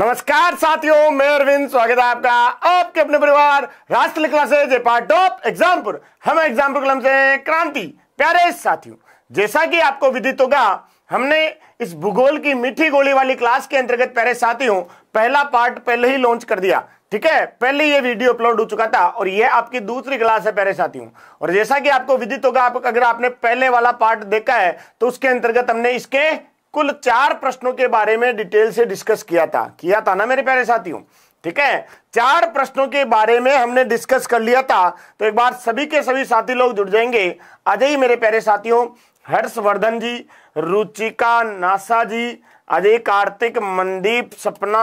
नमस्कार साथियों मैं अरविंद स्वागत है आपका आपके अपने परिवार राष्ट्रीय क्लासेज पार्ट टॉप एग्जामपुर हम एग्जामपुर कलम से क्रांति प्यारे साथियों जैसा कि आपको विदित होगा हमने इस भूगोल की मीठी गोली वाली क्लास के अंतर्गत प्यारे साथियों पहला पार्ट पहले ही लॉन्च कर दिया ठीक है पहले ये वीडियो अपलोड हो चुका था और ये आपकी दूसरी क्लास है प्यारे साथियों और जैसा कि आपको विदित होगा आप अगर आपने पहले वाला पार्ट देखा है तो उसके अंतर्गत हमने इसके कुल चार प्रश्नों के बारे में डिटेल से डिस्कस किया था किया था ना मेरे प्यारे साथियों ठीक है चार प्रश्नों के बारे में हमने डिस्कस कर लिया था तो एक बार सभी के सभी साथी लोग जुड़ जाएंगे आ मेरे प्यारे साथियों हर्षवर्धन जी रुचिका नासा जी अजय कार्तिक मनदीप सपना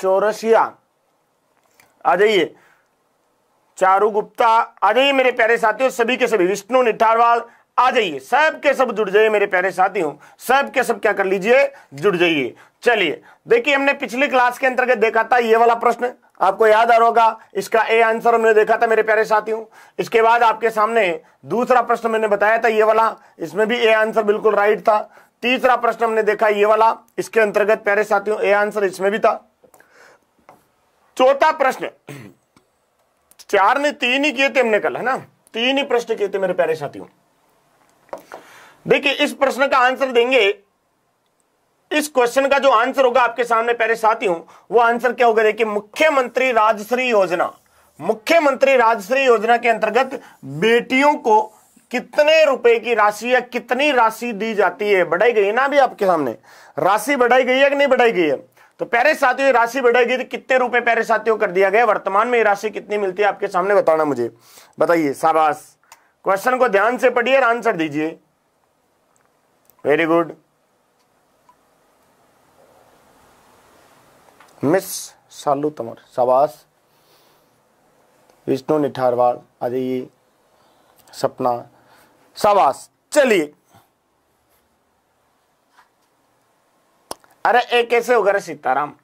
चौरसिया आ जाइए चारू गुप्ता आ जाइए मेरे प्यारे साथियों सभी के सभी विष्णु निठारवाल आ जाइए सब के सब जुड़ जाइए मेरे प्यारे साथियों सब के सब क्या कर लीजिए जुड़ जाइए चलिए देखिए हमने पिछली क्लास के अंतर्गत देखा था ये वाला प्रश्न आपको याद आ रहा होगा इसका ए आंसर हमने देखा था मेरे प्यारे साथियों इसके बाद आपके सामने दूसरा प्रश्न मैंने बताया था ये वाला इसमें भी ए आंसर बिल्कुल राइट था तीसरा प्रश्न हमने देखा ये वाला इसके अंतर्गत प्यारे साथियों ए आंसर इसमें भी था चौथा प्रश्न चार ने तीन ही किए थे हमने कल है ना तीन ही प्रश्न किए थे मेरे प्यारे साथियों देखिए इस प्रश्न का आंसर देंगे इस क्वेश्चन का जो आंसर होगा आपके सामने पहले साथियों वो आंसर क्या होगा देखिए मुख्यमंत्री राजश्री योजना मुख्यमंत्री राजश्री योजना के अंतर्गत बेटियों को कितने रुपए की राशि या कितनी राशि दी जाती है बढ़ाई गई है ना अभी आपके सामने राशि बढ़ाई गई है कि नहीं बढ़ाई गई है तो पहले साथियों राशि बढ़ाई गई थी तो कितने रुपए पहले साथियों कर दिया गया वर्तमान में ये राशि कितनी मिलती है आपके सामने बताना मुझे बताइए शाबाश क्वेश्चन को ध्यान से पढ़िए और आंसर दीजिए वेरी गुड मिस सालू तमर सवास विष्णु निठारवाल अजय सपना सवास चलिए अरे ए कैसे होगा सीताराम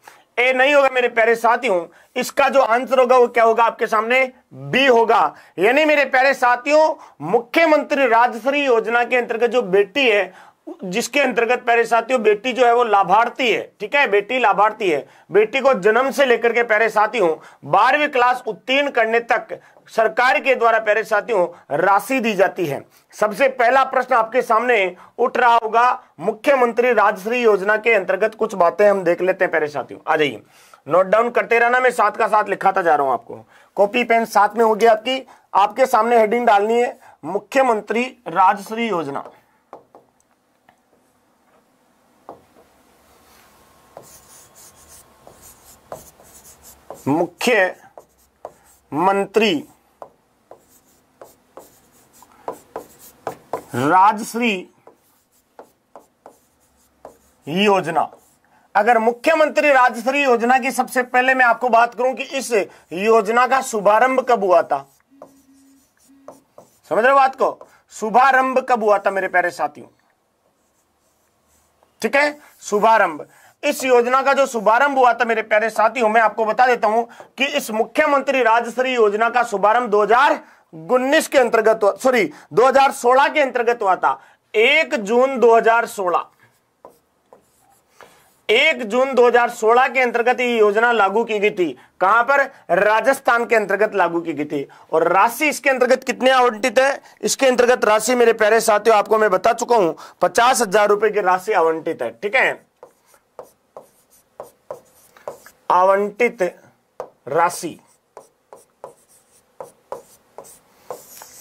ए नहीं होगा मेरे प्यारे साथियों इसका जो आंसर होगा वो क्या होगा आपके सामने बी होगा यानी मेरे प्यारे साथियों मुख्यमंत्री राजश्री योजना के अंतर्गत जो बेटी है जिसके अंतर्गत प्यारे साथियों बेटी जो है वो लाभार्थी है ठीक है बेटी लाभार्थी है बेटी को जन्म से लेकर के प्यारे साथियों बारहवीं क्लास उत्तीर्ण करने तक सरकार के द्वारा प्यारे साथियों राशि दी जाती है सबसे पहला प्रश्न आपके सामने उठ रहा होगा मुख्यमंत्री राजश्री योजना के अंतर्गत कुछ बातें हम देख लेते हैं प्यारे साथियों आ जाइए नोट डाउन करते रहना मैं साथ का साथ लिखाता जा रहा हूं आपको कॉपी पेन साथ में होगी आपकी आपके सामने हेडिंग डालनी है मुख्यमंत्री राजश्री योजना मुख्य मंत्री राजश्री योजना अगर मुख्यमंत्री राजश्री योजना की सबसे पहले मैं आपको बात करूं कि इस योजना का शुभारंभ कब हुआ था समझ रहे हो बात को शुभारंभ कब हुआ था मेरे प्यारे साथियों ठीक है शुभारंभ इस योजना का जो शुभारंभ हुआ था मेरे प्यारे साथियों मैं आपको बता देता हूं कि इस मुख्यमंत्री राजश्री योजना का शुभारंभ दो उन्नीस के अंतर्गत सॉरी 2016 के अंतर्गत हुआ था एक जून 2016 एक जून 2016 के अंतर्गत ये योजना लागू की गई थी कहां पर राजस्थान के अंतर्गत लागू की गई थी और राशि इसके अंतर्गत कितने आवंटित है इसके अंतर्गत राशि मेरे प्यारे साथियों आपको मैं बता चुका हूं पचास हजार रुपए की राशि आवंटित है ठीक है आवंटित राशि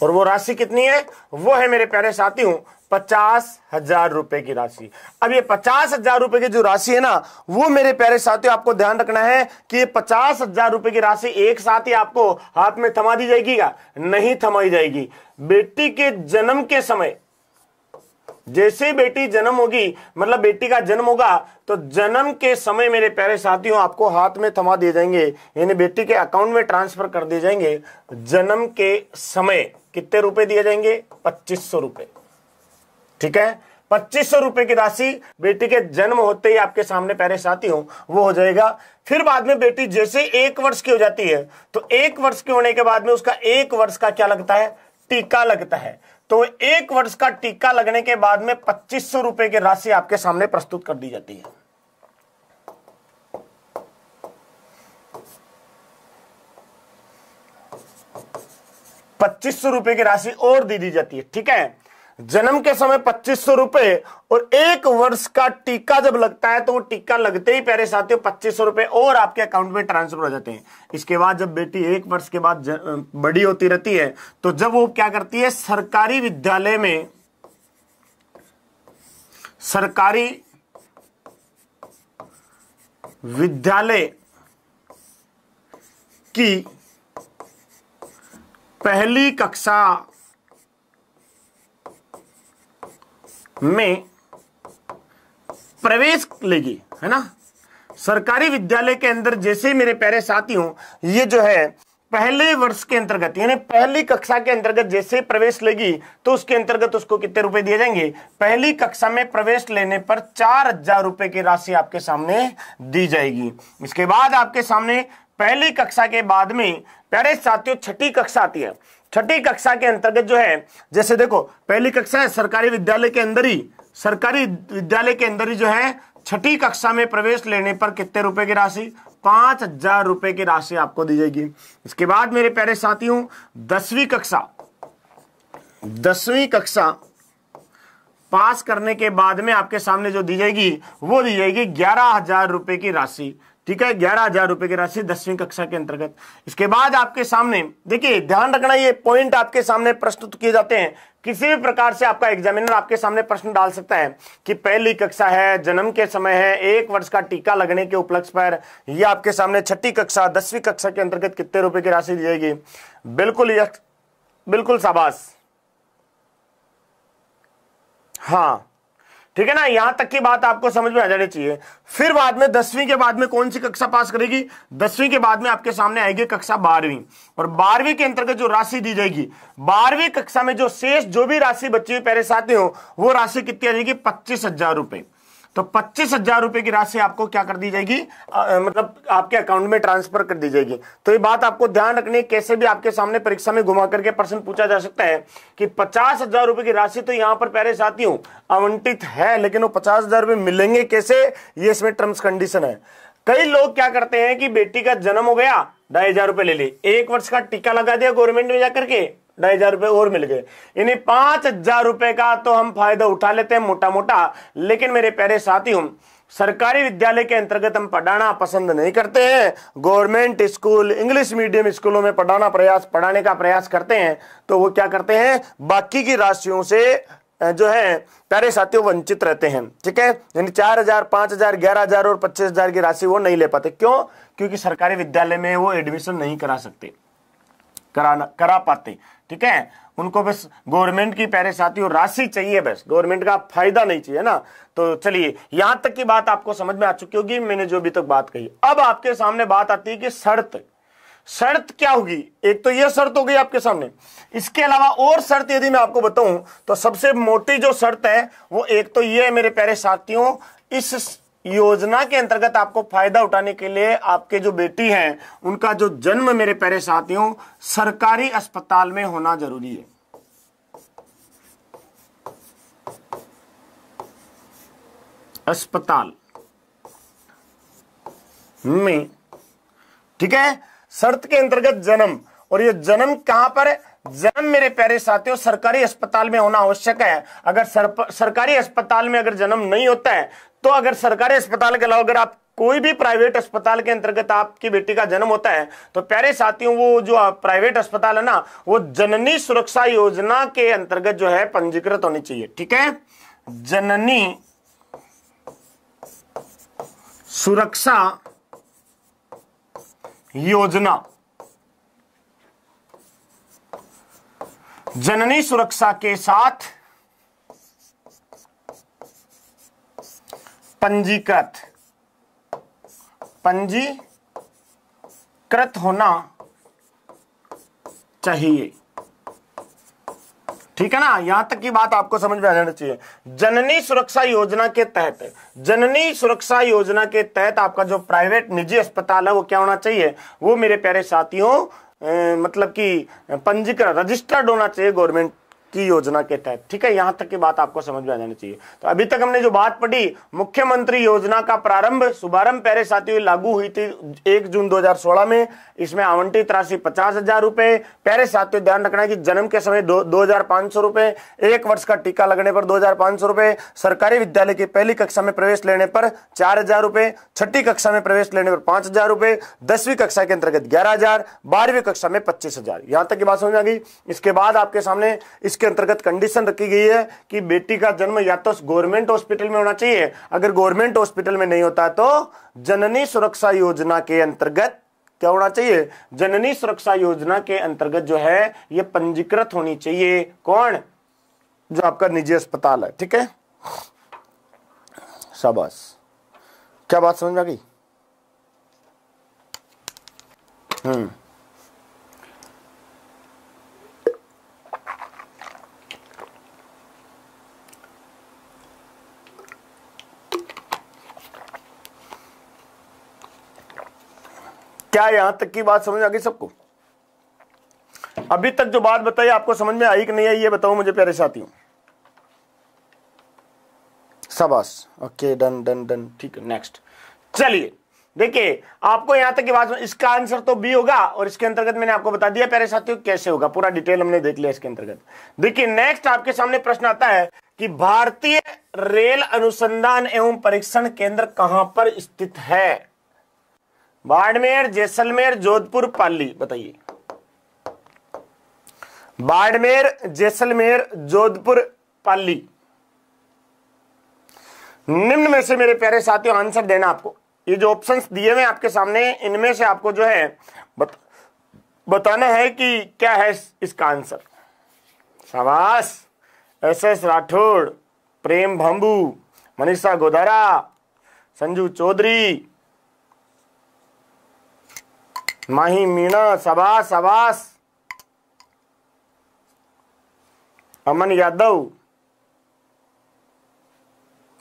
और वो राशि कितनी है वो है मेरे प्यारे साथी हूं पचास हजार रुपए की राशि अब ये पचास हजार रुपए की जो राशि है ना वो मेरे प्यारे साथियों आपको ध्यान रखना है कि ये पचास हजार रुपए की राशि एक साथ ही आपको हाथ में थमा दी जाएगी क्या नहीं थमाई जाएगी बेटी के जन्म के समय जैसे बेटी जन्म होगी मतलब बेटी का जन्म होगा तो जन्म के समय मेरे प्यारे साथियों आपको हाथ में थमा दिए जाएंगे यानी बेटी के अकाउंट में ट्रांसफर कर दिए जाएंगे जन्म के समय कितने रुपए दिए जाएंगे पच्चीस सौ रुपए ठीक है पच्चीस सौ रुपए की राशि बेटी के जन्म होते ही आपके सामने प्यारे साथियों वो हो जाएगा फिर बाद में बेटी जैसे एक वर्ष की हो जाती है तो एक वर्ष के होने के बाद में उसका एक वर्ष का क्या लगता है टीका लगता है तो एक वर्ष का टीका लगने के बाद में पच्चीस सौ रुपए की राशि आपके सामने प्रस्तुत कर दी जाती है पच्चीस सौ रुपए की राशि और दी दी जाती है ठीक है जन्म के समय पच्चीस सौ रुपए और एक वर्ष का टीका जब लगता है तो वो टीका लगते ही प्यारे साथियों पच्चीस सौ रुपए और आपके अकाउंट में ट्रांसफर हो जाते हैं इसके बाद जब बेटी एक वर्ष के बाद बड़ी होती रहती है तो जब वो क्या करती है सरकारी विद्यालय में सरकारी विद्यालय की पहली कक्षा में प्रवेश लेगी है ना सरकारी विद्यालय के अंदर जैसे मेरे प्यारे साथियों ये जो है पहले वर्ष के अंतर्गत यानी पहली कक्षा के अंतर्गत जैसे प्रवेश लेगी तो उसके अंतर्गत उसको कितने रुपए दिए जाएंगे पहली कक्षा में प्रवेश लेने पर चार हजार रुपए की राशि आपके सामने दी जाएगी इसके बाद आपके सामने पहली कक्षा के बाद में प्यारे साथियों छठी कक्षा आती है छठी कक्षा के अंतर्गत जो है जैसे देखो पहली कक्षा है सरकारी विद्यालय के अंदर ही सरकारी विद्यालय के अंदर ही जो है छठी कक्षा में प्रवेश लेने पर कितने रुपए की राशि पांच हजार रुपए की राशि आपको दी जाएगी इसके बाद मेरे प्यारे साथियों दसवीं कक्षा दसवीं कक्षा पास करने के बाद में आपके सामने जो दी जाएगी वो दी जाएगी ग्यारह हजार रुपए की राशि ठीक है ग्यारह हजार रुपए की राशि दसवीं कक्षा के अंतर्गत इसके बाद आपके सामने देखिए ध्यान रखना ये पॉइंट आपके सामने प्रस्तुत किए जाते हैं किसी भी प्रकार से आपका एग्जामिनर आपके सामने प्रश्न डाल सकता है कि पहली कक्षा है जन्म के समय है एक वर्ष का टीका लगने के उपलक्ष्य पर यह आपके सामने छठी कक्षा दसवीं कक्षा के अंतर्गत कितने रुपए की राशि दी जाएगी बिल्कुल बिल्कुल शाबाश हाँ ठीक है ना यहां तक की बात आपको समझ में आ जानी चाहिए फिर बाद में दसवीं के बाद में कौन सी कक्षा पास करेगी दसवीं के बाद में आपके सामने आएगी कक्षा बारहवीं और बारहवीं के अंतर्गत जो राशि दी जाएगी बारहवीं कक्षा में जो शेष जो भी राशि बच्ची हुई पहले साथी हो वो राशि कितनी आ जाएगी पच्चीस हजार रुपए तो पच्चीस हजार रुपए की राशि आपको क्या कर दी जाएगी आ, मतलब आपके अकाउंट में ट्रांसफर कर दी जाएगी तो ये बात आपको ध्यान रखनी कैसे भी आपके सामने परीक्षा में घुमा करके प्रश्न पूछा जा सकता है कि पचास हजार रुपए की राशि तो यहां पर साथी साथियों आवंटित है लेकिन वो पचास हजार रुपए मिलेंगे कैसे ये इसमें टर्म्स कंडीशन है कई लोग क्या करते हैं कि बेटी का जन्म हो गया ढाई हजार रुपए ले ली एक वर्ष का टीका लगा दिया गवर्नमेंट में जाकर के ढाई हजार रुपए और मिल गए यानी पांच हजार रुपए का तो हम फायदा उठा लेते हैं मोटा मोटा लेकिन मेरे प्यारे साथी हूं सरकारी विद्यालय के अंतर्गत हम पढ़ाना पसंद नहीं करते हैं गवर्नमेंट स्कूल इंग्लिश मीडियम स्कूलों में पढ़ाना प्रयास पढ़ाने का प्रयास करते हैं तो वो क्या करते हैं बाकी की राशियों से जो है प्यारे साथियों वंचित रहते हैं ठीक है यानी चार हजार पांच हजार ग्यारह हजार और पच्चीस हजार की राशि वो नहीं ले पाते क्यों क्योंकि सरकारी विद्यालय में वो एडमिशन नहीं करा सकते कराना करा पाते ठीक है उनको बस गवर्नमेंट की पैरे साथियों राशि चाहिए बस गवर्नमेंट का फायदा नहीं चाहिए ना तो चलिए यहां तक की बात आपको समझ में आ चुकी होगी मैंने जो अभी तक बात कही अब आपके सामने बात आती है कि शर्त शर्त क्या होगी एक तो यह शर्त हो गई आपके सामने इसके अलावा और शर्त यदि मैं आपको बताऊं तो सबसे मोटी जो शर्त है वो एक तो यह है मेरे प्यारे साथियों इस योजना के अंतर्गत आपको फायदा उठाने के लिए आपके जो बेटी हैं उनका जो जन्म मेरे प्यारे साथियों सरकारी अस्पताल में होना जरूरी है अस्पताल में ठीक है शर्त के अंतर्गत जन्म और ये जन्म कहां पर है जन्म मेरे प्यारे साथियों सरकारी अस्पताल में होना आवश्यक है अगर सर, सरकारी अस्पताल में अगर जन्म नहीं होता है तो अगर सरकारी अस्पताल के अलावा अगर आप कोई भी प्राइवेट अस्पताल के अंतर्गत आपकी बेटी का जन्म होता है तो प्यारे साथियों वो जो प्राइवेट अस्पताल है ना वो जननी सुरक्षा योजना के अंतर्गत जो है पंजीकृत होनी चाहिए ठीक है जननी सुरक्षा योजना जननी सुरक्षा के साथ पंजीकृत पंजीकृत होना चाहिए ठीक है ना यहां तक की बात आपको समझ में आ जाना चाहिए जननी सुरक्षा योजना के तहत जननी सुरक्षा योजना के तहत आपका जो प्राइवेट निजी अस्पताल है वो क्या होना चाहिए वो मेरे प्यारे साथियों मतलब कि पंजीकरण रजिस्टर्ड होना चाहिए गवर्नमेंट की योजना के तहत ठीक है यहां तक की बात आपको समझ में आ जानी चाहिए तो अभी तक हमने जो बात पढ़ी मुख्यमंत्री योजना का प्रारंभ शुभारंभ पहले हुई लागू हुई थी एक जून 2016 में इसमें आवंटित राशि पचास हजार रुपए पहले साथियों ध्यान रखना है कि जन्म के समय दो हजार पांच सौ रुपए एक वर्ष का टीका लगने पर दो हजार पांच सौ रुपए सरकारी विद्यालय की पहली कक्षा में प्रवेश लेने पर चार हजार रुपए छठी कक्षा में प्रवेश लेने पर पांच हजार रुपए दसवीं कक्षा के अंतर्गत ग्यारह हजार बारहवीं कक्षा में पच्चीस हजार यहां तक की बात समझ आ गई इसके बाद आपके सामने इस जिसके अंतर्गत कंडीशन रखी गई है कि बेटी का जन्म या तो गवर्नमेंट हॉस्पिटल में होना चाहिए अगर गवर्नमेंट हॉस्पिटल में नहीं होता तो जननी सुरक्षा योजना के अंतर्गत क्या होना चाहिए जननी सुरक्षा योजना के अंतर्गत जो है ये पंजीकृत होनी चाहिए कौन जो आपका निजी अस्पताल है ठीक है शाबाश क्या बात समझ में आ गई हम्म क्या यहां तक की बात समझ आ गई सबको अभी तक जो बात बताई आपको समझ में आई कि नहीं आई ये बताओ मुझे प्यारे साथियों सबास ओके डन डन डन ठीक है नेक्स्ट चलिए देखिए आपको यहां तक की बात इसका आंसर तो बी होगा और इसके अंतर्गत मैंने आपको बता दिया प्यारे साथियों कैसे होगा पूरा डिटेल हमने देख लिया इसके अंतर्गत देखिए नेक्स्ट आपके सामने प्रश्न आता है कि भारतीय रेल अनुसंधान एवं परीक्षण केंद्र कहां पर स्थित है बाड़मेर जैसलमेर जोधपुर पाली बताइए बाड़मेर जैसलमेर जोधपुर पाली निम्न में से मेरे प्यारे साथियों आंसर देना आपको ये जो ऑप्शंस दिए हुए आपके सामने इनमें से आपको जो है बत, बताना है कि क्या है इसका आंसर शाबाश एस एस राठौड़ प्रेम भंबू मनीषा गोदारा संजू चौधरी माही मीणा सबास अबास अमन यादव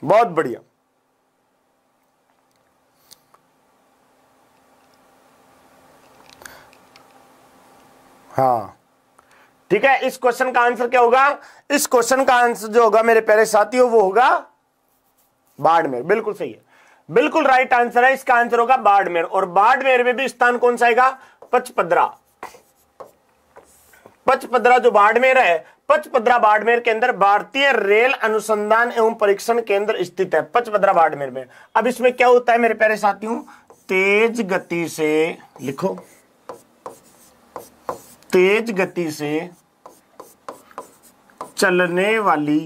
बहुत बढ़िया हाँ ठीक है इस क्वेश्चन का आंसर क्या होगा इस क्वेश्चन का आंसर जो होगा मेरे प्यारे साथियों वो होगा बाड़मेर बिल्कुल सही है बिल्कुल राइट आंसर है इसका आंसर होगा बाड़मेर और बाड़मेर में भी स्थान कौन सा आएगा पचपदरा पचपदरा जो बाड़मेर है पचपदरा बाड़मेर के अंदर भारतीय रेल अनुसंधान एवं परीक्षण केंद्र स्थित है पचपदरा बाड़मेर में अब इसमें क्या होता है मेरे प्यारे साथियों तेज गति से लिखो तेज गति से चलने वाली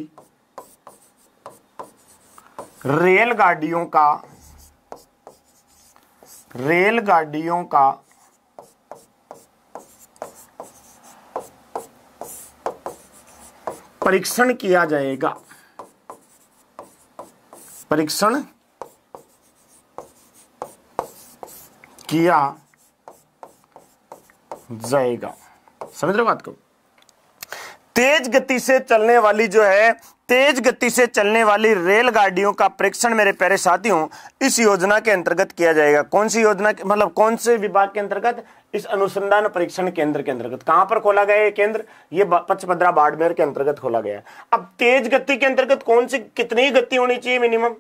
रेलगाड़ियों का रेलगाड़ियों का परीक्षण किया जाएगा परीक्षण किया जाएगा समझ रहे बात को तेज गति से चलने वाली जो है तेज गति से चलने वाली रेलगाड़ियों का परीक्षण मेरे प्यारे साथियों इस योजना के अंतर्गत किया जाएगा कौन सी योजना मतलब कौन से विभाग के अंतर्गत इस अनुसंधान परीक्षण केंद्र के अंतर्गत कहां पर खोला गया ये केंद्र ये पचपद्रा बाड़मेर के अंतर्गत खोला गया अब तेज गति के अंतर्गत कौन सी कितनी गति होनी चाहिए मिनिमम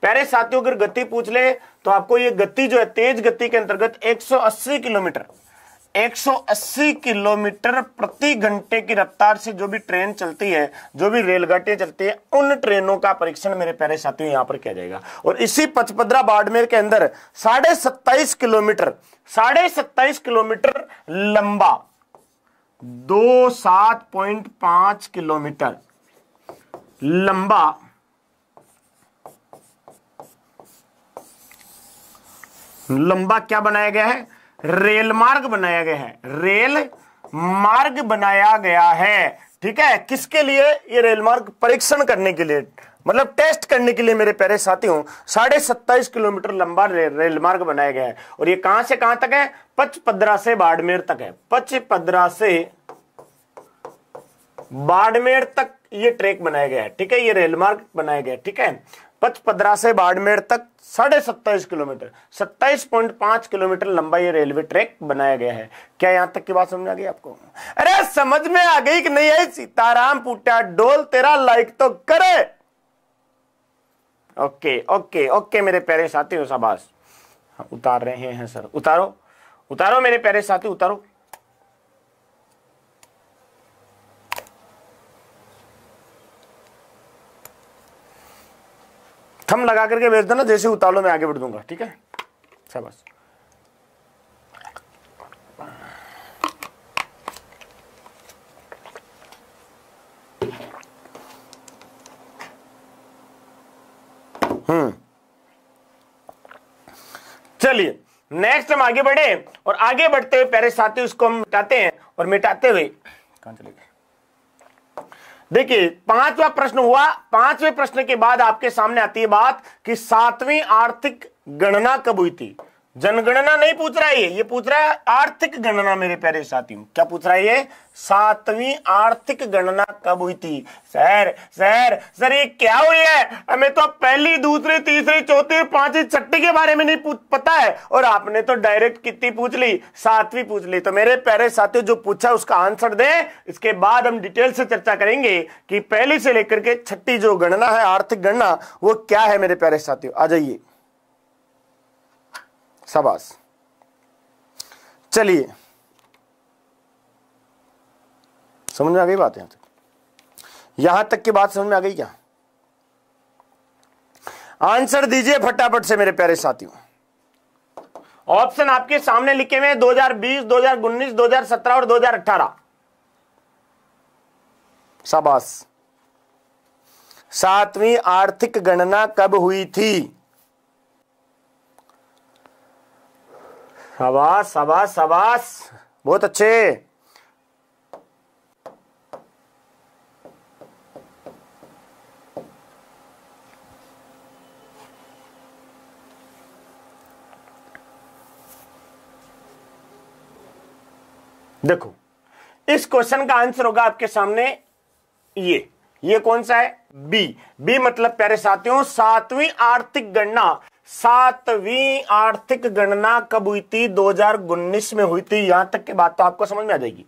प्यारे साथियों अगर गति पूछ ले तो आपको ये गति जो है तेज गति के अंतर्गत एक किलोमीटर 180 किलोमीटर प्रति घंटे की रफ्तार से जो भी ट्रेन चलती है जो भी रेलगाड़ियां चलती है उन ट्रेनों का परीक्षण मेरे प्यारे साथियों यहां पर किया जाएगा और इसी पचपदरा बाड़मेर के अंदर साढ़े सत्ताईस किलोमीटर साढ़े सत्ताईस किलोमीटर लंबा दो सात पॉइंट पांच किलोमीटर लंबा लंबा क्या बनाया गया है रेल मार्ग बनाया गया है रेल मार्ग बनाया गया है ठीक है किसके लिए ये रेल मार्ग परीक्षण करने के लिए मतलब टेस्ट करने के लिए मेरे प्यारे साथियों साढ़े सत्ताईस किलोमीटर लंबा रे, रेल मार्ग बनाया गया है और ये कहां से कहां तक है पचपद्रा से बाड़मेर तक है पचपदरा से बाड़मेर तक ये ट्रैक बनाया गया है ठीक है ये रेल मार्ग बनाया गया ठीक है पचपदरा से बाड़मेर तक साढ़े सत्ताईस किलोमीटर सत्ताईस पॉइंट पांच किलोमीटर लंबा ये रेलवे ट्रैक बनाया गया है क्या यहां तक की बात समझ आ गई आपको अरे समझ में आ गई कि नहीं आई सीताराम पुटा डोल तेरा लाइक तो करे ओके ओके ओके मेरे प्यारे साथी हो शाबाश हाँ, उतार रहे हैं सर उतारो उतारो मेरे प्यारे साथी उतारो थम लगा करके बेच देना जैसे उतालो मैं आगे बढ़ दूंगा ठीक है शाबाश हम्म चलिए नेक्स्ट हम आगे बढ़े और आगे बढ़ते हुए पहले साथी उसको हम मिटाते हैं और मिटाते हुए कहा चले गए देखिए पांचवा प्रश्न हुआ पांचवें प्रश्न के बाद आपके सामने आती है बात कि सातवीं आर्थिक गणना कब हुई थी जनगणना नहीं पूछ रहा है ये पूछ रहा है आर्थिक गणना मेरे प्यारे साथियों क्या पूछ रहा है ये सातवीं आर्थिक गणना कब हुई थी सर सर सर ये क्या हुई है हमें तो पहली दूसरी तीसरी चौथी पांचवी छठी के बारे में नहीं पता है और आपने तो डायरेक्ट कितनी पूछ ली सातवीं पूछ ली तो मेरे प्यारे साथियों जो पूछा उसका आंसर दे इसके बाद हम डिटेल से चर्चा करेंगे कि पहली से लेकर के छठी जो गणना है आर्थिक गणना वो क्या है मेरे प्यारे साथियों आ जाइए शबाश चलिए समझ में आ गई बात यहां तक यहां तक की बात समझ में आ गई क्या आंसर दीजिए फटाफट से मेरे प्यारे साथियों ऑप्शन आपके सामने लिखे हुए हैं 2020, 2019, 2017 और 2018 शाबाश सातवीं आर्थिक गणना कब हुई थी शाबाश शाबाश शाबाश बहुत अच्छे देखो इस क्वेश्चन का आंसर होगा आपके सामने ये ये कौन सा है बी बी मतलब प्यारे साथियों सातवीं आर्थिक गणना सातवीं आर्थिक गणना कब हुई थी दो में हुई थी यहां तक की बात तो आपको समझ में आ जाएगी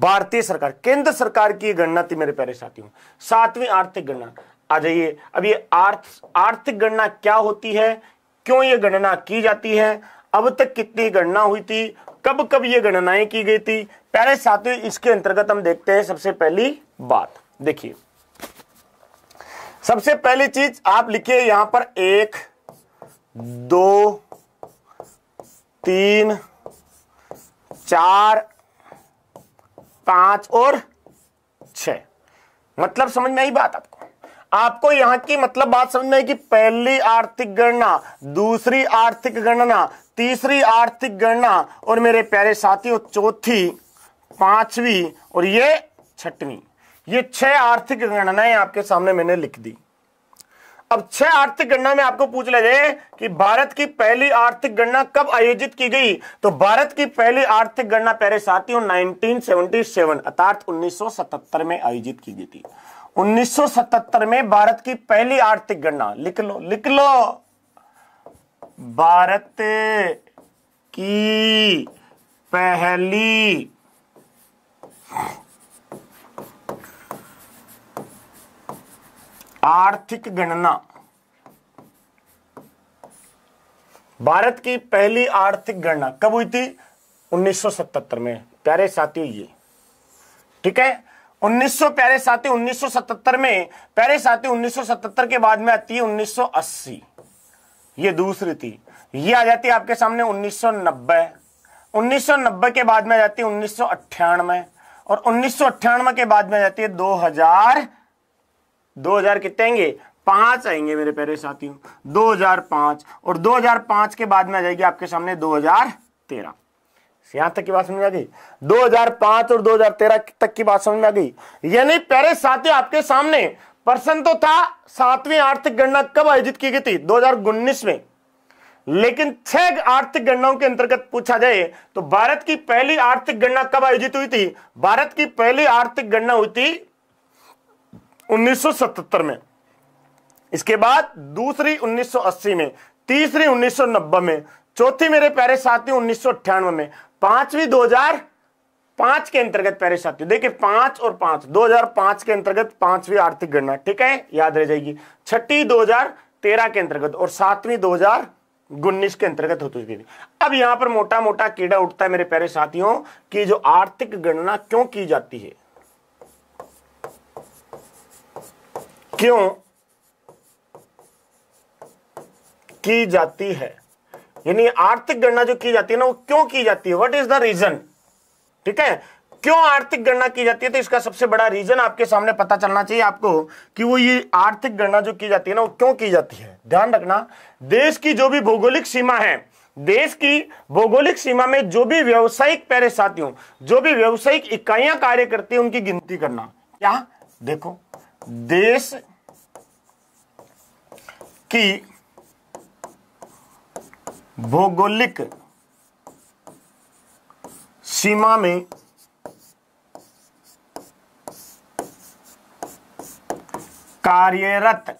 भारतीय सरकार केंद्र सरकार की गणना थी मेरे प्यारे साथियों सातवीं आर्थिक गणना आ जाइए अब ये आर्थ आर्थिक गणना क्या होती है क्यों ये गणना की जाती है अब तक कितनी गणना हुई थी कब कब ये गणनाएं की गई थी पहले साथियों इसके अंतर्गत हम देखते हैं सबसे पहली बात देखिए सबसे पहली चीज आप लिखिए यहां पर एक दो तीन चार पांच और छ मतलब समझ में आई बात आपको आपको यहां की मतलब बात समझ में आई कि पहली आर्थिक गणना दूसरी आर्थिक गणना तीसरी आर्थिक गणना और मेरे प्यारे साथियों चौथी पांचवी और ये छठवीं ये छह आर्थिक गणनाएं आपके सामने मैंने लिख दी अब छह आर्थिक गणना में आपको पूछ ले जाए कि भारत की पहली आर्थिक गणना कब आयोजित की गई तो भारत की पहली आर्थिक गणना पहले साथियों 1977 अर्थात उन्नीस में आयोजित की गई थी 1977 में भारत की पहली आर्थिक गणना लिख लो लिख लो भारत की पहली आर्थिक गणना भारत की पहली आर्थिक गणना कब हुई थी 1977 में प्यारे साथियों ये ठीक है 1900 प्यारे साथी 1977 में प्यारे साथी 1977 के बाद में आती है 1980 ये दूसरी थी ये आ जाती है आपके सामने 1990 1990 के बाद में आ जाती है उन्नीस और उन्नीस के बाद में आ जाती है दो हजार कितने आएंगे पांच आएंगे मेरे प्यारे साथियों 2005 और 2005 के बाद में आ जाएगी आपके सामने 2013 यहां तक की बात समझ में आ गई 2005 और 2013 तक की बात समझ में आ गई यानी प्यारे साथी आपके सामने प्रश्न तो था सातवीं आर्थिक गणना कब आयोजित की गई थी दो में लेकिन छह आर्थिक गणनाओं के अंतर्गत पूछा जाए तो भारत की पहली आर्थिक गणना कब आयोजित हुई थी भारत की पहली आर्थिक गणना हुई थी 1977 में इसके बाद दूसरी 1980 में तीसरी 1990 में चौथी मेरे प्यारे साथी उन्नीस में पांचवी 2005 के अंतर्गत प्यारे साथियों देखिए पांच और पांच 2005 के अंतर्गत पांचवी आर्थिक गणना ठीक है याद रह जाएगी छठी 2013 के अंतर्गत और सातवीं हजार उन्नीस के अंतर्गत होती हुई अब यहां पर मोटा मोटा कीड़ा उठता है मेरे प्यारे साथियों कि जो आर्थिक गणना क्यों की जाती है क्यों की जाती है यानी आर्थिक गणना जो की जाती है ना वो क्यों की जाती है व्हाट इज द रीजन ठीक है क्यों आर्थिक गणना की जाती है तो इसका सबसे बड़ा रीजन आपके सामने पता चलना चाहिए आपको कि वो ये आर्थिक गणना जो की जाती है ना वो क्यों की जाती है ध्यान रखना देश की जो भी भौगोलिक सीमा है देश की भौगोलिक सीमा में जो भी व्यावसायिक पैरे साथियों जो भी व्यावसायिक इकाइयां कार्य करती है उनकी गिनती करना क्या देखो देश की भौगोलिक सीमा में कार्यरत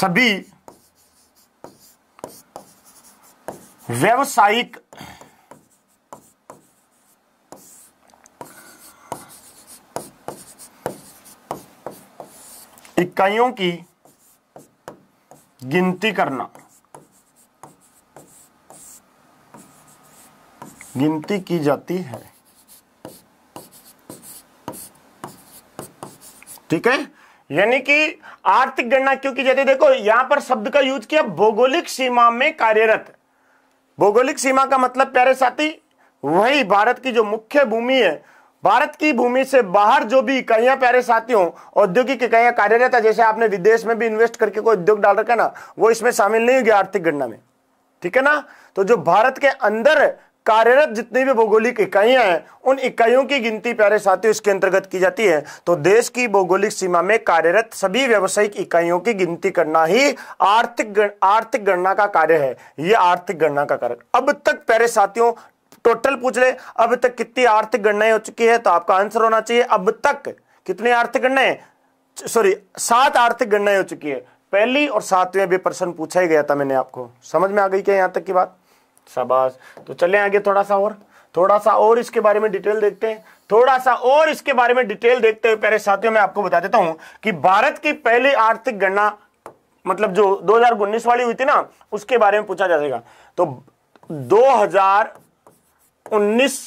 सभी व्यवसायिक इकाइयों की गिनती करना गिनती की जाती है ठीक है यानी कि आर्थिक गणना क्यों की जाती है देखो यहां पर शब्द का यूज किया भौगोलिक सीमा में कार्यरत भौगोलिक सीमा का मतलब प्यारे साथी वही भारत की जो मुख्य भूमि है भारत की भूमि से बाहर जो भी इकाइयां प्यारे साथियों औद्योगिक इकाइयां कार्यरत है जैसे आपने विदेश में भी इन्वेस्ट करके कोई उद्योग डाल रखा ना वो इसमें शामिल नहीं होगी आर्थिक गणना में ठीक है ना तो जो भारत के अंदर कार्यरत जितनी भी भौगोलिक इकाइयां हैं उन इकाइयों की गिनती प्यारे साथियों इसके अंतर्गत की जाती है तो देश की भौगोलिक सीमा में कार्यरत सभी व्यावसायिक इकाइयों की गिनती करना ही आर्थिक गण, आर्थिक गणना का कार्य है यह आर्थिक गणना का कार्य अब तक प्यारे साथियों टोटल पूछ ले अब तक कितनी आर्थिक गणनाएं हो चुकी है तो आपका आंसर होना चाहिए अब तक कितनी आर्थिक गणनाएं सॉरी सात आर्थिक गणनाएं हो चुकी है पहली और सातवें भी प्रश्न पूछा ही गया था मैंने आपको समझ में आ गई क्या यहां तक की बात शाबाश तो चले आगे थोड़ा सा और थोड़ा सा और इसके बारे में डिटेल देखते हैं थोड़ा सा और इसके बारे में डिटेल देखते हुए पहले साथियों मैं आपको बता देता हूं कि भारत की पहली आर्थिक गणना मतलब जो 2019 वाली हुई थी ना उसके बारे में पूछा जाएगा तो 2000 2019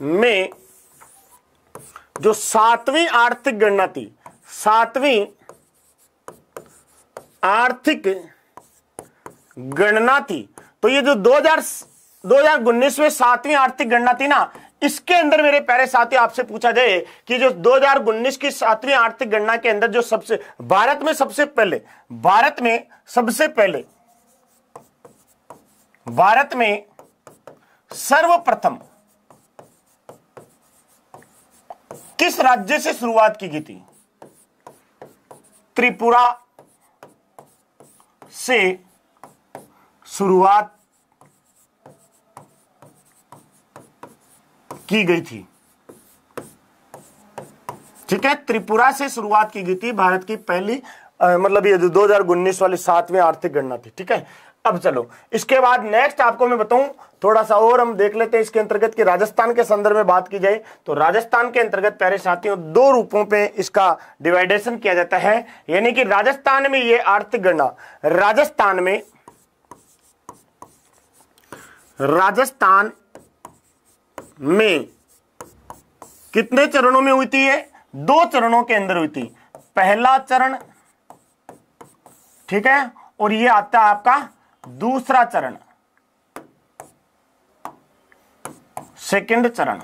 में जो सातवीं आर्थिक गणना थी सातवीं आर्थिक गणना थी तो ये जो 2000 2019 में सातवीं आर्थिक गणना थी ना इसके अंदर मेरे प्यारे साथी आपसे पूछा जाए कि जो 2019 की सातवीं आर्थिक गणना के अंदर जो सबसे भारत में सबसे पहले भारत में सबसे पहले भारत में सर्वप्रथम किस राज्य से शुरुआत की गई थी त्रिपुरा से शुरुआत की गई थी ठीक है त्रिपुरा से शुरुआत की गई थी भारत की पहली आ, मतलब ये दो हजार उन्नीस वाली सातवें आर्थिक गणना थी ठीक है अब चलो इसके बाद नेक्स्ट आपको मैं बताऊं थोड़ा सा और हम देख लेते हैं इसके अंतर्गत कि राजस्थान के संदर्भ में बात की जाए तो राजस्थान के अंतर्गत प्यारे साथियों दो रूपों पे इसका डिवाइडेशन किया जाता है यानी कि राजस्थान में ये आर्थिक गणना राजस्थान में राजस्थान में कितने चरणों में हुई थी ये दो चरणों के अंदर हुई थी पहला चरण ठीक है और ये आता है आपका दूसरा चरण सेकेंड चरण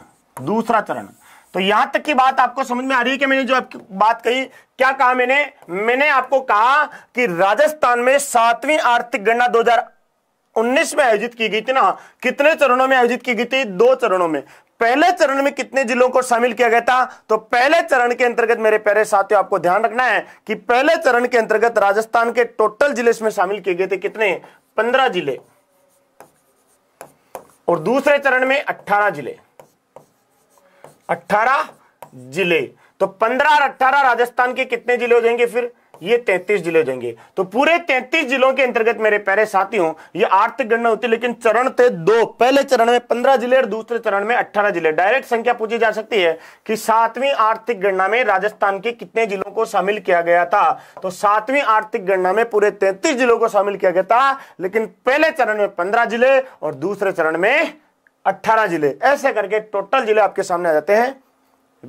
दूसरा चरण तो यहां तक की बात आपको समझ में आ रही है कि मैंने जो आपकी बात कही क्या कहा मैंने मैंने आपको कहा कि राजस्थान में सातवीं आर्थिक गणना 2019 में आयोजित की गई थी ना कितने चरणों में आयोजित की गई थी दो चरणों में पहले चरण में कितने जिलों को शामिल किया गया था तो पहले चरण के अंतर्गत मेरे प्यारे साथियों आपको ध्यान रखना है कि पहले चरण के अंतर्गत राजस्थान के टोटल जिले में शामिल किए गए थे कितने पंद्रह जिले और दूसरे चरण में अट्ठारह जिले अट्ठारह जिले तो पंद्रह और अट्ठारह राजस्थान के कितने जिले हो जाएंगे फिर ये 33 जिले देंगे तो पूरे 33 जिलों के अंतर्गत मेरे प्यारे साथियों ये आर्थिक गणना होती है लेकिन चरण थे दो पहले चरण में 15 जिले और दूसरे चरण में 18 जिले डायरेक्ट संख्या पूछी जा सकती है कि सातवीं आर्थिक गणना में राजस्थान के कितने जिलों को शामिल किया गया था तो सातवीं आर्थिक गणना में पूरे तैतीस जिलों को शामिल किया गया था लेकिन पहले चरण में पंद्रह जिले और दूसरे चरण में अट्ठारह जिले ऐसे करके टोटल जिले आपके सामने आ जाते हैं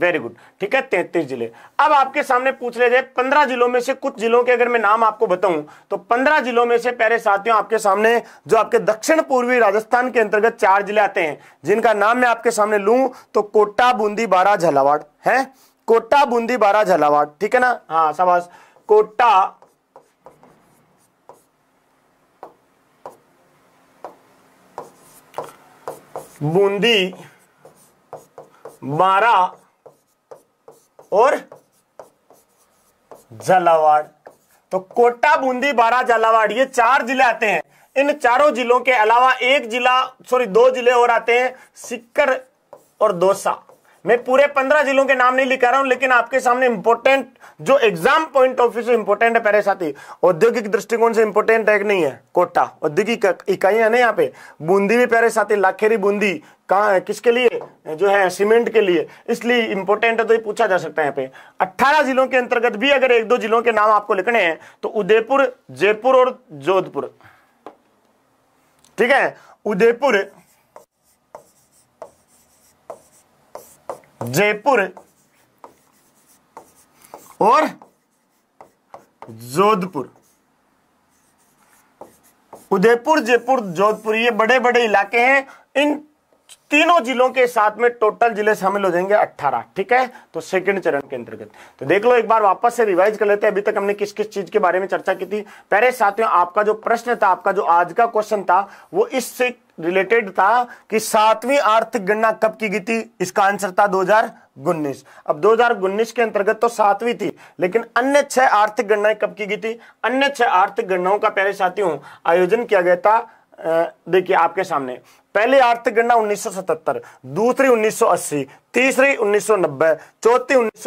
वेरी गुड ठीक है तैतीस जिले अब आपके सामने पूछ ले जाए पंद्रह जिलों में से कुछ जिलों के अगर मैं नाम आपको बताऊं तो पंद्रह जिलों में से पहले साथियों आपके सामने जो आपके दक्षिण पूर्वी राजस्थान के अंतर्गत चार जिले आते हैं जिनका नाम मैं आपके सामने लू तो कोटा बूंदी बारा झालावाड़ है कोटा बूंदी बारा झालावाड़ ठीक है ना हाँ सवास कोटा बूंदी बारा और झालावाड़ तो कोटा बूंदी बारा झालावाड़ ये चार जिले आते हैं इन चारों जिलों के अलावा एक जिला सॉरी दो जिले और आते हैं सिक्कर और दोसा मैं पूरे पंद्रह जिलों के नाम नहीं लिखा रहा हूं लेकिन आपके सामने इंपोर्टेंट जो एग्जाम पॉइंट ऑफ व्यू से इंपॉर्टेंट है पहले साथी औद्योगिक दृष्टिकोण से इंपोर्टेंट है नहीं है कोटा औद्योगिक इकाइयां ना यहाँ पे बूंदी भी पहले साथी लाखेरी बूंदी कहा किसके लिए जो है सीमेंट के लिए इसलिए इंपोर्टेंट है तो ये पूछा जा सकता है यहाँ पे अट्ठारह जिलों के अंतर्गत भी अगर एक दो जिलों के नाम आपको लिखने हैं तो उदयपुर जयपुर और जोधपुर ठीक है उदयपुर जयपुर और जोधपुर उदयपुर जयपुर जोधपुर ये बड़े बड़े इलाके हैं इन तीनों जिलों के साथ में टोटल जिले शामिल हो जाएंगे 18 ठीक है तो सेकंड चरण के अंतर्गत तो देख लो एक बार वापस से रिवाइज कर लेते हैं अभी तक हमने किस किस चीज के बारे में चर्चा की थी पहले साथियों आपका जो प्रश्न था आपका जो आज का क्वेश्चन था वो इससे रिलेटेड था कि सातवीं आर्थिक गणना कब की गई थी इसका आंसर था दो उन्नीस अब दो के अंतर्गत तो सातवीं थी लेकिन अन्य छह आर्थिक गणनाएं कब की गई थी अन्य छह आर्थिक गणनाओं का पहले साथियों आयोजन किया गया था देखिए आपके सामने पहली आर्थिक गणना 1977, दूसरी 1980, तीसरी 1990, चौथी उन्नीस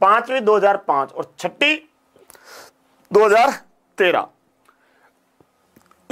पांचवी 2005 और छठी 2013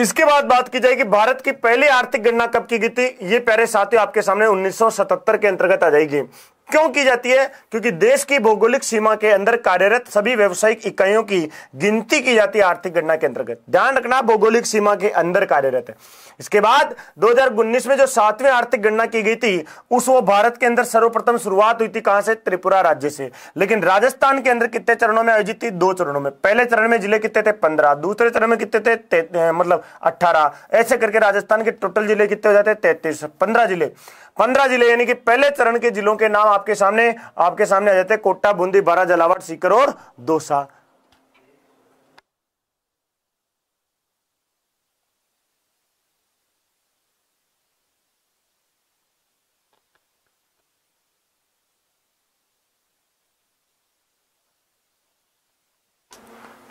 इसके बाद बात की जाएगी भारत की पहली आर्थिक गणना कब की गई थी ये प्यारे साथियों आपके सामने 1977 के अंतर्गत आ जाएगी क्यों की जाती है क्योंकि देश की भौगोलिक सीमा के अंदर कार्यरत सभी व्यवसायिक इकाइयों की गिनती की जाती है आर्थिक गणना के अंतर्गत ध्यान रखना भौगोलिक सीमा के अंदर कार्यरत है इसके बाद 2019 में जो सातवें आर्थिक गणना की गई थी उस वो भारत के अंदर सर्वप्रथम शुरुआत हुई थी कहां से त्रिपुरा राज्य से लेकिन राजस्थान के अंदर कितने चरणों में आयोजित थी दो चरणों में पहले चरण में जिले कितने थे पंद्रह दूसरे चरण में कितने थे मतलब अट्ठारह ऐसे करके राजस्थान के टोटल जिले कितने हो जाते तैतीस पंद्रह जिले पंद्रह जिले यानी कि पहले चरण के जिलों के नाम आपके सामने आपके सामने आ जाते हैं कोटा बूंदी बारा जलावट सीकर और दोसा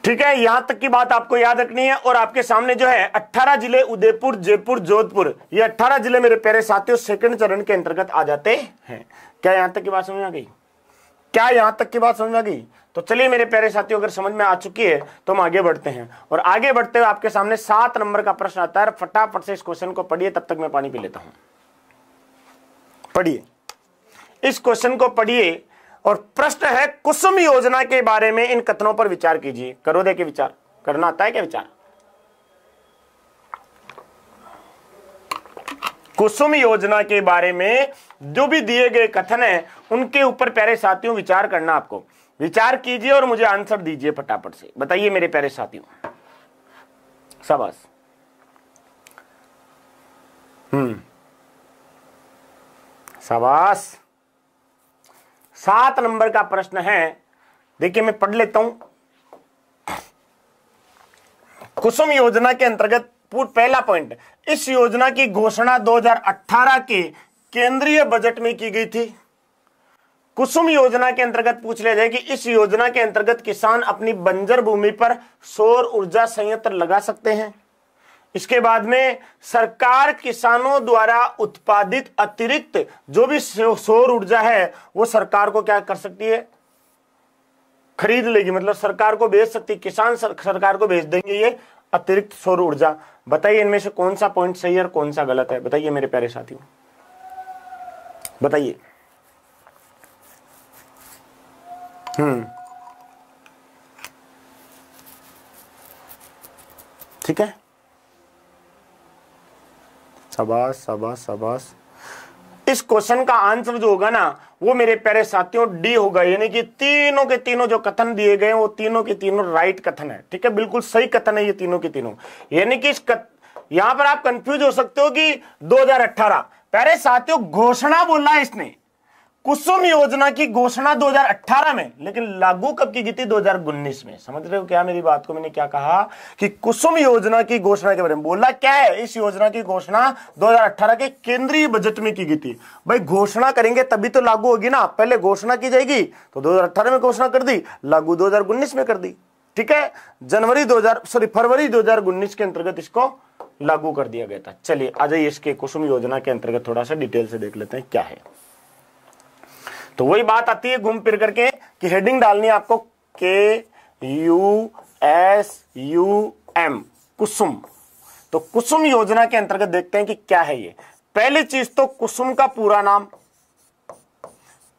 ठीक है यहां तक की बात आपको याद रखनी है और आपके सामने जो है 18 जिले उदयपुर जयपुर जोधपुर ये 18 जिले मेरे प्यारे साथियों सेकंड चरण के अंतर्गत आ जाते हैं क्या यहां तक की बात समझ आ गई क्या यहां तक की बात समझ आ गई तो चलिए मेरे प्यारे साथियों अगर समझ में आ चुकी है तो हम आगे बढ़ते हैं और आगे बढ़ते हुए आपके सामने सात नंबर का प्रश्न आता है फटाफट से इस क्वेश्चन को पढ़िए तब तक मैं पानी पी लेता हूं पढ़िए इस क्वेश्चन को पढ़िए और प्रश्न है कुसुम योजना के बारे में इन कथनों पर विचार कीजिए करो दे के विचार करना आता है क्या विचार कुसुम योजना के बारे में जो भी दिए गए कथन है उनके ऊपर प्यारे साथियों विचार करना आपको विचार कीजिए और मुझे आंसर दीजिए फटाफट से बताइए मेरे प्यारे साथियों सबस हम्म शाबाश सात नंबर का प्रश्न है देखिए मैं पढ़ लेता हूं कुसुम योजना के अंतर्गत पूर्व पहला पॉइंट इस योजना की घोषणा 2018 के केंद्रीय बजट में की गई थी कुसुम योजना के अंतर्गत पूछ लिया जाए कि इस योजना के अंतर्गत किसान अपनी बंजर भूमि पर सौर ऊर्जा संयंत्र लगा सकते हैं इसके बाद में सरकार किसानों द्वारा उत्पादित अतिरिक्त जो भी सौर ऊर्जा है वो सरकार को क्या कर सकती है खरीद लेगी मतलब सरकार को बेच सकती है किसान सरकार को बेच देंगे ये अतिरिक्त सौर ऊर्जा बताइए इनमें से कौन सा पॉइंट सही है और कौन सा गलत है बताइए मेरे प्यारे साथियों बताइए हम्म ठीक है शबाश शबाश शबाश इस क्वेश्चन का आंसर जो होगा ना वो मेरे प्यारे साथियों डी होगा यानी कि तीनों के तीनों जो कथन दिए गए वो तीनों के तीनों राइट कथन है ठीक है बिल्कुल सही कथन है ये तीनों के तीनों यानी कि इस कत... यहां पर आप कंफ्यूज हो सकते हो कि 2018 प्यारे साथियों घोषणा बोलना है इसने कुसुम योजना की घोषणा 2018 में लेकिन लागू कब की गई थी दो में समझ रहे हो क्या मेरी बात को मैंने क्या कहा कि कुसुम योजना की घोषणा के बारे में बोला क्या है इस योजना की घोषणा 2018 के केंद्रीय बजट में की गई थी भाई घोषणा करेंगे तभी तो लागू होगी ना पहले घोषणा की जाएगी तो 2018 में घोषणा कर दी लागू दो में कर दी ठीक है जनवरी दो सॉरी फरवरी दो के अंतर्गत इसको लागू कर दिया गया था चलिए आ जाइए इसके कुसुम योजना के अंतर्गत थोड़ा सा डिटेल से देख लेते हैं क्या है तो वही बात आती है घूम फिर करके कि हेडिंग डालनी है आपको K U S U M Kusum तो कुसुम योजना के अंतर्गत देखते हैं कि क्या है ये पहली चीज तो कुसुम का पूरा नाम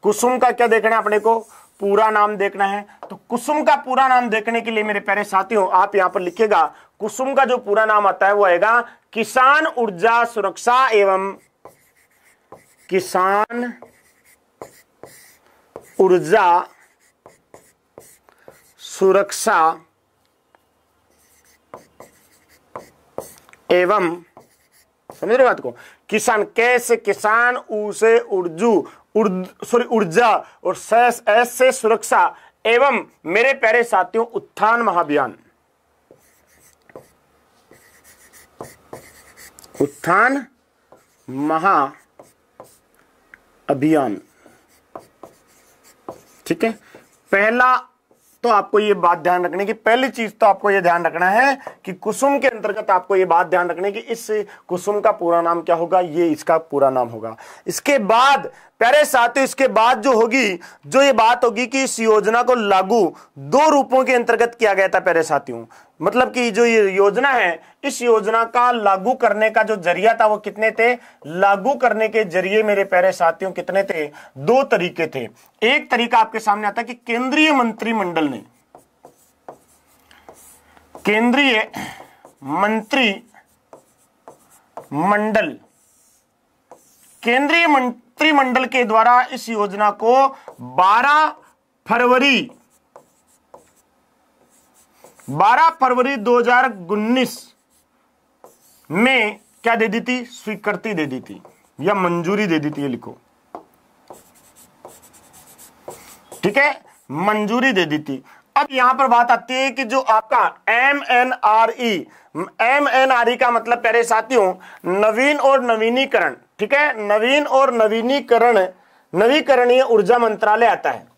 कुसुम का क्या देखना है अपने को पूरा नाम देखना है तो कुसुम का पूरा नाम देखने के लिए मेरे प्यारे साथियों आप यहां पर लिखेगा कुसुम का जो पूरा नाम आता है वो आएगा किसान ऊर्जा सुरक्षा एवं किसान ऊर्जा सुरक्षा एवं समझ रहे बात को किसान कैसे किसान उसे उर्जू सॉरी ऊर्जा और सैस ऐसे सुरक्षा एवं मेरे प्यारे साथियों उत्थान महाभियान उत्थान महा अभियान ठीक है पहला तो आपको ये बात ध्यान रखने की पहली चीज तो आपको यह ध्यान रखना है कि कुसुम के अंतर्गत आपको ये बात ध्यान रखने की इस कुसुम का पूरा नाम क्या होगा ये इसका पूरा नाम होगा इसके बाद प्यारे साथियों इसके बाद जो होगी जो ये बात होगी कि इस योजना को लागू दो रूपों के अंतर्गत किया गया था प्यारे साथियों मतलब कि जो ये योजना है इस योजना का लागू करने का जो जरिया था वो कितने थे लागू करने के जरिए मेरे प्यारे साथियों कितने थे दो तरीके थे एक तरीका आपके सामने आता कि केंद्रीय मंत्रिमंडल ने केंद्रीय मंत्री मंडल केंद्रीय मंत्री मंत्रिमंडल के द्वारा इस योजना को 12 फरवरी 12 फरवरी 2019 में क्या दे दी थी स्वीकृति दे दी थी या मंजूरी दे दी थी ये लिखो ठीक है मंजूरी दे दी थी अब यहां पर बात आती है कि जो आपका M N R E M N R E का मतलब प्यारे साथियों नवीन और नवीनीकरण ठीक है नवीन और नवीनीकरण नवीकरणीय ऊर्जा मंत्रालय आता है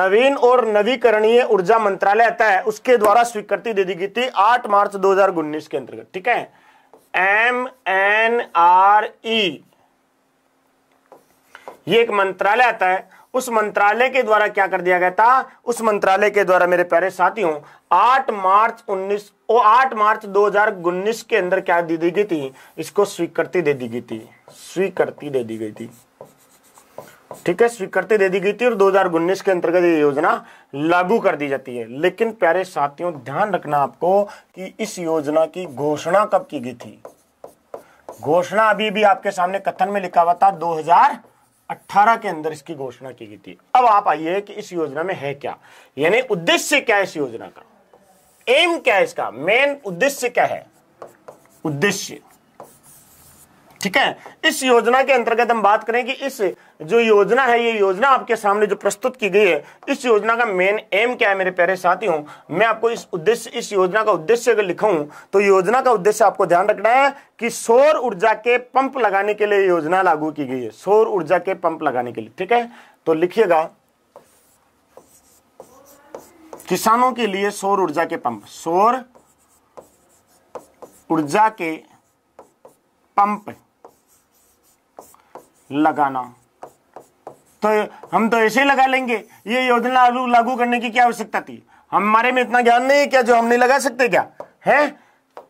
नवीन और नवीकरणीय ऊर्जा मंत्रालय आता है उसके द्वारा स्वीकृति दे दी गई थी 8 मार्च 2019 के अंतर्गत ठीक है एम एन आर ई ये एक मंत्रालय आता है उस मंत्रालय के द्वारा क्या कर दिया गया था उस मंत्रालय के द्वारा मेरे प्यारे साथियों 8 मार्च 19 ओ 8 मार्च 2019 के अंदर क्या दे दी गई थी इसको स्वीकृति दे दी गई थी स्वीकृति दे दी गई थी ठीक है स्वीकृति दे दी गई थी और 2019 के अंतर्गत ये योजना लागू कर दी जाती है लेकिन प्यारे साथियों ध्यान रखना आपको कि इस योजना की घोषणा कब की गई थी घोषणा अभी भी आपके सामने कथन में लिखा हुआ था 2000 2018 के अंदर इसकी घोषणा की गई थी अब आप आइए कि इस योजना में है क्या यानी उद्देश्य क्या है इस योजना का एम क्या है इसका मेन उद्देश्य क्या है उद्देश्य ठीक है इस योजना के अंतर्गत हम बात करें कि इस जो योजना है ये योजना आपके सामने जो प्रस्तुत की गई है इस योजना का मेन एम क्या है मेरे प्यारे साथियों मैं आपको इस उद्देश्य इस योजना का उद्देश्य अगर लिखूं तो योजना का उद्देश्य आपको ध्यान रखना है कि सौर ऊर्जा के पंप लगाने के लिए योजना लागू की गई है सौर ऊर्जा के पंप लगाने के लिए ठीक है तो लिखिएगा किसानों के लिए सौर ऊर्जा के पंप सौर ऊर्जा के पंप लगाना तो हम तो ऐसे ही लगा लेंगे ये योजना लागू करने की क्या आवश्यकता थी हमारे में इतना ज्ञान नहीं है क्या जो हम नहीं लगा सकते क्या है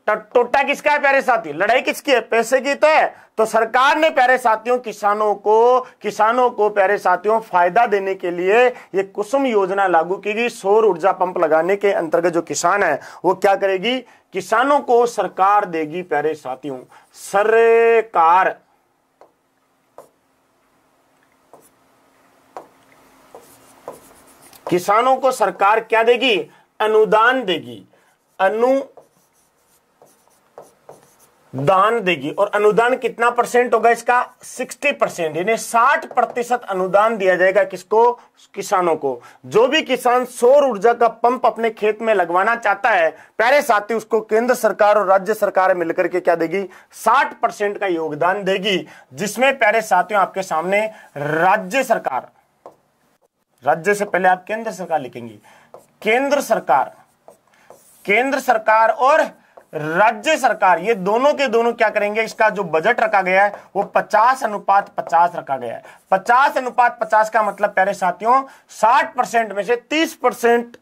तो टोटा किसका है प्यारे साथी लड़ाई किसकी है पैसे की तो है तो सरकार ने प्यारे साथियों किसानों को किसानों को प्यारे साथियों फायदा देने के लिए ये कुसुम योजना लागू की गई सौर ऊर्जा पंप लगाने के अंतर्गत जो किसान है वो क्या करेगी किसानों को सरकार देगी प्यारे साथियों सरकार किसानों को सरकार क्या देगी अनुदान देगी अनु दान देगी और अनुदान कितना परसेंट होगा इसका 60 परसेंट यानी 60 प्रतिशत अनुदान दिया जाएगा किसको किसानों को जो भी किसान सौर ऊर्जा का पंप अपने खेत में लगवाना चाहता है प्यारे साथी उसको केंद्र सरकार और राज्य सरकार मिलकर के क्या देगी 60 परसेंट का योगदान देगी जिसमें प्यारे साथियों आपके सामने राज्य सरकार राज्य से पहले आप केंद्र सरकार लिखेंगे केंद्र सरकार केंद्र सरकार और राज्य सरकार ये दोनों के दोनों क्या करेंगे इसका जो बजट रखा गया है वो 50 अनुपात 50 रखा गया है 50 अनुपात 50 का मतलब प्यारे साथियों 60 परसेंट में से 30 परसेंट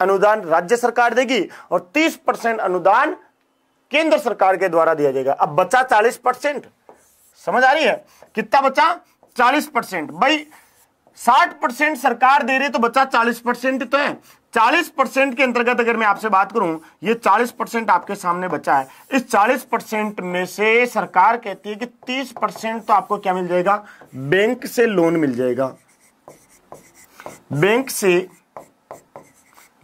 अनुदान राज्य सरकार देगी और 30 परसेंट अनुदान केंद्र सरकार के द्वारा दिया जाएगा अब बचा 40 परसेंट समझ आ रही है कितना बचा चालीस परसेंट भाई साठ परसेंट सरकार दे रही है तो बच्चा चालीस परसेंट तो है चालीस परसेंट के अंतर्गत अगर मैं आपसे बात करूं ये चालीस परसेंट आपके सामने बचा है इस चालीस परसेंट में से सरकार कहती है कि तीस परसेंट तो आपको क्या मिल जाएगा बैंक से लोन मिल जाएगा बैंक से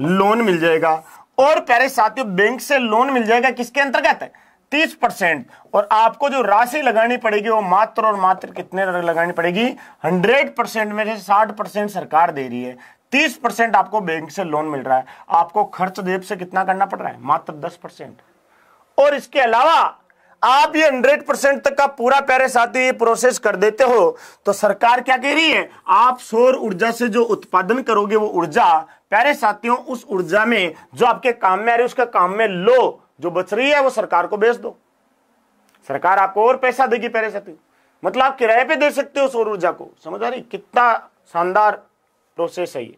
लोन मिल जाएगा और प्यारे साथियों बैंक से लोन मिल जाएगा किसके अंतर्गत है तीस परसेंट और आपको जो राशि लगानी पड़ेगी वो मात्र और मात्र कितने लगानी पड़ेगी हंड्रेड परसेंट में से साठ परसेंट सरकार दे रही है तीस परसेंट आपको बैंक से लोन मिल रहा है आपको खर्च देव से कितना करना पड़ रहा है मात्र दस परसेंट और इसके अलावा आप ये हंड्रेड परसेंट तक का पूरा पैर साथी ये प्रोसेस कर देते हो तो सरकार क्या कह रही है आप सौर ऊर्जा से जो उत्पादन करोगे वो ऊर्जा पैर साथियों उस ऊर्जा में जो आपके काम में आ रही है उसका काम में लो जो बच रही है वो सरकार को बेच दो सरकार आपको और पैसा देगी पहले से तो। मतलब आप किराए पे दे सकते हो सौर ऊर्जा को समझ आ रही कितना शानदार प्रोसेस है ये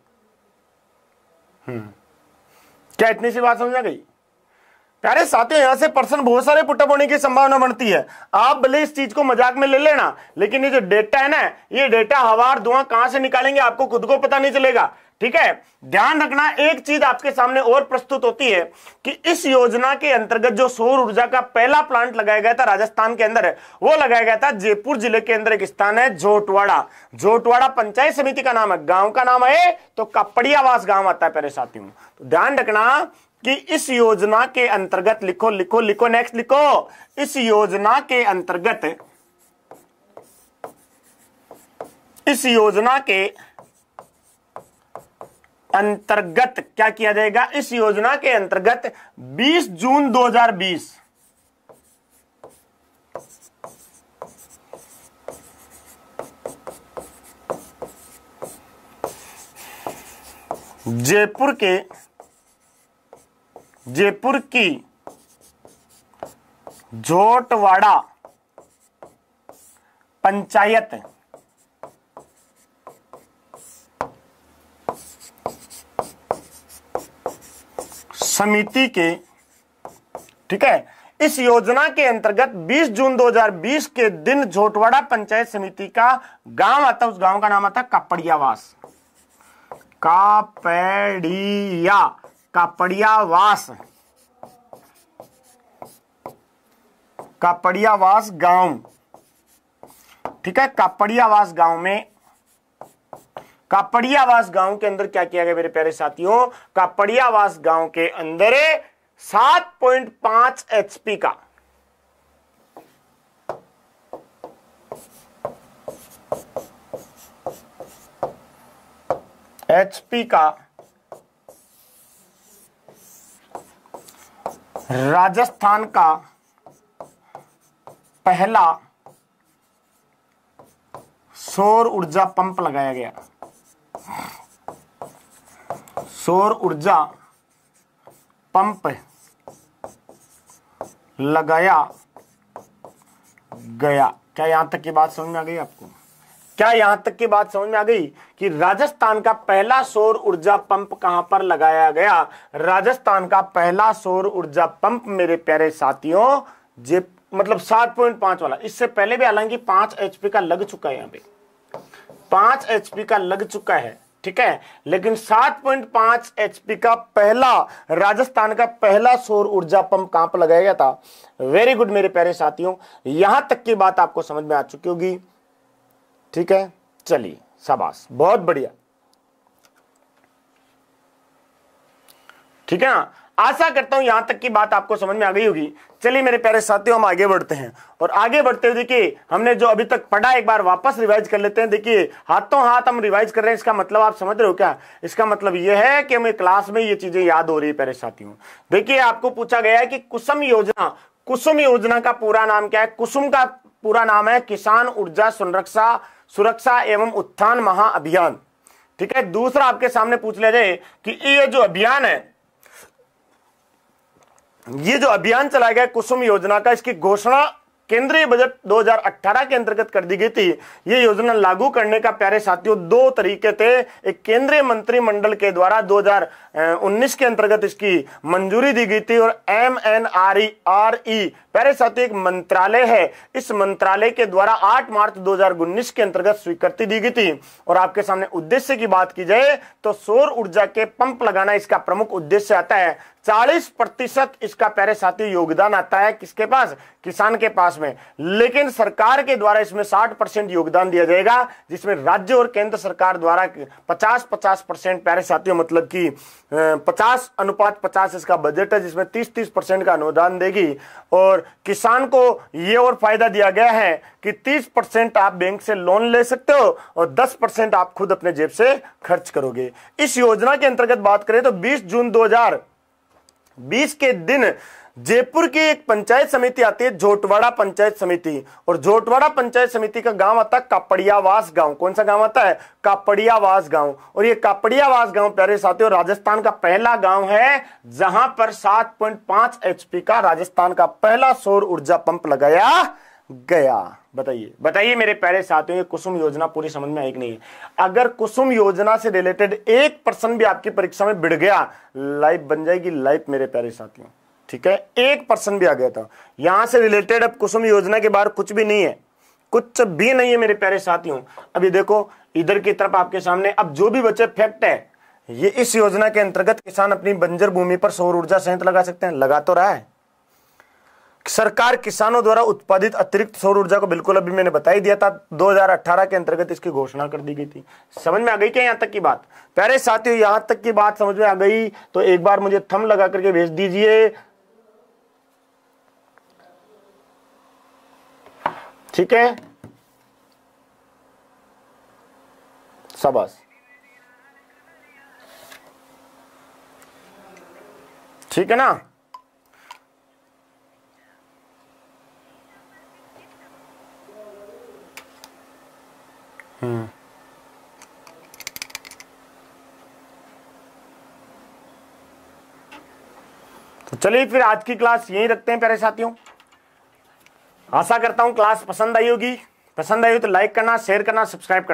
हम्म। क्या इतनी सी बात समझ आ गई प्यारे साथियों यहां से पर्सन बहुत सारे पुटअप होने की संभावना बनती है आप भले इस चीज को मजाक में ले लेना लेकिन ये जो डेटा है ना ये डेटा हवा धुआं कहां से निकालेंगे आपको खुद को पता नहीं चलेगा ठीक है ध्यान रखना एक चीज आपके सामने और प्रस्तुत होती है कि इस योजना के अंतर्गत जो सौर ऊर्जा का पहला प्लांट लगाया गया था राजस्थान के अंदर वो लगाया गया था जयपुर जिले के अंदर एक स्थान है जोटवाड़ा जोटवाड़ा पंचायत समिति का नाम है गांव का नाम है तो कपड़ियावास गांव आता है पहले साथियों तो ध्यान रखना कि इस योजना के अंतर्गत लिखो लिखो लिखो नेक्स्ट लिखो इस योजना के अंतर्गत इस योजना के अंतर्गत क्या किया जाएगा इस योजना के अंतर्गत 20 जून 2020 जयपुर के जयपुर की झोटवाड़ा पंचायत समिति के ठीक है इस योजना के अंतर्गत 20 जून 2020 के दिन झोटवाड़ा पंचायत समिति का गांव आता उस गांव का नाम आता कापड़ियावास कापड़िया कापड़ियावास कापड़ियावास गांव ठीक है कापड़ियावास गांव में कापड़ियावास गांव के अंदर क्या किया गया मेरे प्यारे साथियों कापड़ियावास गांव के अंदर 7.5 एचपी का एचपी का राजस्थान का पहला सौर ऊर्जा पंप लगाया गया सौर ऊर्जा पंप लगाया गया क्या यहां तक की बात समझ में आ गई आपको क्या यहां तक की बात समझ में आ गई कि राजस्थान का पहला सौर ऊर्जा पंप कहां पर लगाया गया राजस्थान का पहला सौर ऊर्जा पंप मेरे प्यारे साथियों जे मतलब सात पॉइंट पांच वाला इससे पहले भी हालांकि पांच एचपी का लग चुका है यहां पे पांच एचपी का लग चुका है ठीक है लेकिन 7.5 एचपी का पहला राजस्थान का पहला सौर ऊर्जा पंप कहां पर लगाया गया था वेरी गुड मेरे प्यारे साथियों यहां तक की बात आपको समझ में आ चुकी होगी ठीक है चलिए शाबाश बहुत बढ़िया ठीक है ना आशा करता हूं यहां तक की बात आपको समझ में आ गई होगी चलिए मेरे प्यारे साथियों हम आगे बढ़ते हैं और आगे बढ़ते हुए देखिए हमने जो अभी तक पढ़ा एक बार वापस रिवाइज कर लेते हैं देखिए हाथों हाथ हम रिवाइज कर रहे हैं इसका मतलब आप समझ रहे हो क्या इसका मतलब यह है कि हमें क्लास में ये चीजें याद हो रही है प्यारे साथियों देखिए आपको पूछा गया है कि कुसुम योजना कुसुम योजना का पूरा नाम क्या है कुसुम का पूरा नाम है किसान ऊर्जा संरक्षा सुरक्षा एवं उत्थान महाअभियान ठीक है दूसरा आपके सामने पूछ लिया जाए कि ये जो अभियान है ये जो अभियान चलाया गया कुसुम योजना का इसकी घोषणा केंद्रीय बजट 2018 के अंतर्गत कर दी गई थी ये योजना लागू करने का प्यारे साथियों दो तरीके थे एक केंद्रीय मंत्रिमंडल के द्वारा 2019 के अंतर्गत इसकी मंजूरी दी गई थी और M N R E R E पेरिस एक मंत्रालय है इस मंत्रालय के द्वारा 8 मार्च 2019 के अंतर्गत स्वीकृति दी गई थी और आपके सामने उद्देश्य की बात की जाए तो सौर ऊर्जा के पंप लगाना इसका प्रमुख उद्देश्य आता है 40 प्रतिशत इसका पैरे साथी योगदान आता है किसके पास किसान के पास में लेकिन सरकार के द्वारा इसमें 60 परसेंट योगदान दिया जाएगा जिसमें राज्य और केंद्र सरकार द्वारा 50 50 परसेंट पैरे साथियों मतलब कि 50 अनुपात 50 इसका बजट है जिसमें 30 30 परसेंट का अनुदान देगी और किसान को ये और फायदा दिया गया है कि 30 परसेंट आप बैंक से लोन ले सकते हो और 10 परसेंट आप खुद अपने जेब से खर्च करोगे इस योजना के अंतर्गत बात करें तो 20 जून 2020 के दिन जयपुर की एक पंचायत समिति आती है झोटवाड़ा पंचायत समिति और झोटवाड़ा पंचायत समिति का गांव आता है कापड़ियावास गांव कौन सा गांव आता है कापड़ियावास गांव और ये कापड़ियावास गांव प्यारे साथियों राजस्थान का पहला गांव है जहां पर 7.5 एचपी का राजस्थान का पहला सौर ऊर्जा पंप लगाया गया बताइए बताइए मेरे प्यारे साथियों ये कुसुम योजना पूरी समझ में आई कि नहीं अगर कुसुम योजना से रिलेटेड एक पर्सन भी आपकी परीक्षा में बिड़ गया लाइफ बन जाएगी लाइफ मेरे प्यारे साथियों ठीक है एक पर्सन भी आ गया था यहां से रिलेटेड अब कुसुम योजना के बाहर कुछ भी नहीं है कुछ भी नहीं है मेरे प्यारे साथियों अभी देखो इधर की तरफ आपके सामने अब जो भी बचे फैक्ट है ये इस योजना के अंतर्गत किसान अपनी बंजर भूमि पर सौर ऊर्जा संयंत्र लगा सकते हैं लगा तो रहा है सरकार किसानों द्वारा उत्पादित अतिरिक्त सौर ऊर्जा को बिल्कुल अभी मैंने बता ही दिया था 2018 के अंतर्गत इसकी घोषणा कर दी गई थी समझ में आ गई क्या यहां तक की बात प्यारे साथियों यहां तक की बात समझ में आ गई तो एक बार मुझे थम लगा करके भेज दीजिए ठीक है शाबाश ठीक है ना हम्म तो चलिए फिर आज की क्लास यहीं रखते हैं प्यारे साथियों आशा करता हूं क्लास पसंद आई होगी पसंद आई हो तो लाइक करना शेयर करना सब्सक्राइब करना